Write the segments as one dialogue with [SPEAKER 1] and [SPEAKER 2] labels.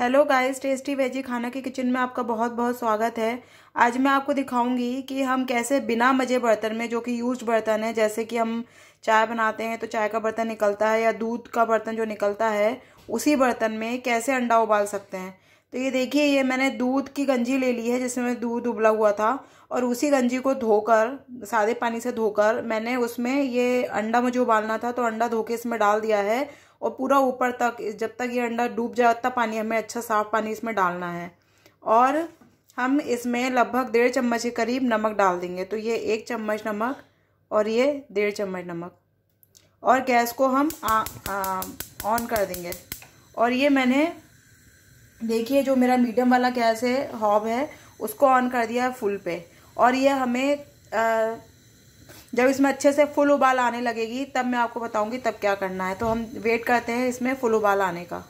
[SPEAKER 1] hello guys tasty veggie खाना के kitchen में आपका बहुत बहुत स्वागत है आज मैं आपको दिखाऊंगी कि हम कैसे बिना मजे बर्तन में जो कि यूज्ड बर्तन है जैसे कि हम चाय बनाते हैं तो चाय का बर्तन निकलता है या दूध का बर्तन जो निकलता है उसी बर्तन में कैसे अंडा उबाल सकते हैं तो ये देखिए ये मैंने दूध की गंजी ले ली है जिसमें दूध उबला हुआ था और उसी गंजी को धोकर सादे पानी से धोकर मैंने उसमें ये अंडा मुझे उबालना था तो अंडा धो के इसमें डाल दिया है और पूरा ऊपर तक जब तक ये अंडा डूब जाए तब पानी हमें अच्छा साफ पानी इसमें डालना है और हम इसमें लगभग डेढ़ चम्मच के करीब नमक डाल देंगे तो ये एक चम्मच नमक और ये डेढ़ चम्मच नमक और गैस को हम ऑन कर देंगे और ये मैंने देखिए जो मेरा मीडियम वाला गैस है हॉब है उसको ऑन कर दिया है फुल पे और ये हमें आ, जब इसमें अच्छे से फुल उबाल आने लगेगी तब मैं आपको बताऊंगी तब क्या करना है तो हम वेट करते हैं इसमें फुल उबाल आने का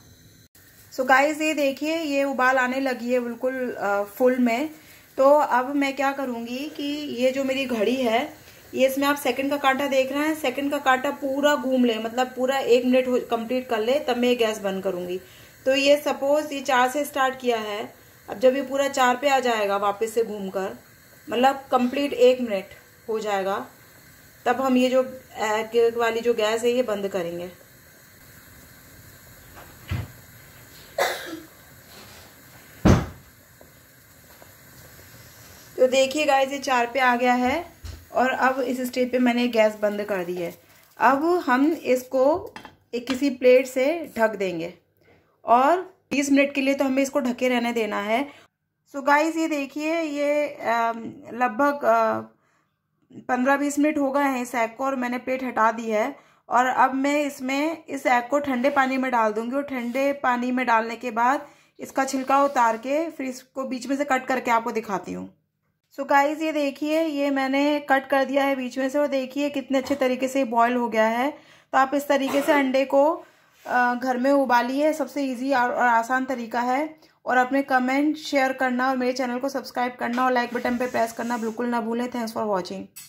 [SPEAKER 1] सो so गाइस ये देखिए ये उबाल आने लगी है बिल्कुल फुल में तो अब मैं क्या करूँगी कि ये जो मेरी घड़ी है ये इसमें आप सेकंड का कांटा देख रहे हैं सेकंड का कांटा पूरा घूम ले मतलब पूरा एक मिनट कंप्लीट कर ले तब मैं गैस बंद करूंगी तो ये सपोज ये चार से स्टार्ट किया है अब जब ये पूरा चार पे आ जाएगा वापस से घूम कर मतलब कंप्लीट एक मिनट हो जाएगा तब हम ये जो केक वाली जो गैस है ये बंद करेंगे तो देखिए गाइस ये चार पे आ गया है और अब इस स्टेज पे मैंने गैस बंद कर दी है अब हम इसको एक किसी प्लेट से ढक देंगे और 20 मिनट के लिए तो हमें इसको ढके रहने देना है सो so गाइस ये देखिए ये लगभग पंद्रह बीस मिनट हो गए हैं इस एग को और मैंने पेट हटा दी है और अब मैं इसमें इस एग को ठंडे पानी में डाल दूंगी और ठंडे पानी में डालने के बाद इसका छिलका उतार के फिर इसको बीच में से कट करके आपको दिखाती हूँ सो so गाइज ये देखिए ये मैंने कट कर दिया है बीच में से और देखिए कितने अच्छे तरीके से बॉयल हो गया है तो आप इस तरीके से अंडे को घर में उबाली है सबसे इजी और आसान तरीका है और अपने कमेंट शेयर करना और मेरे चैनल को सब्सक्राइब करना और लाइक बटन पर प्रेस करना बिल्कुल ना भूलें थैंक्स फॉर वॉचिंग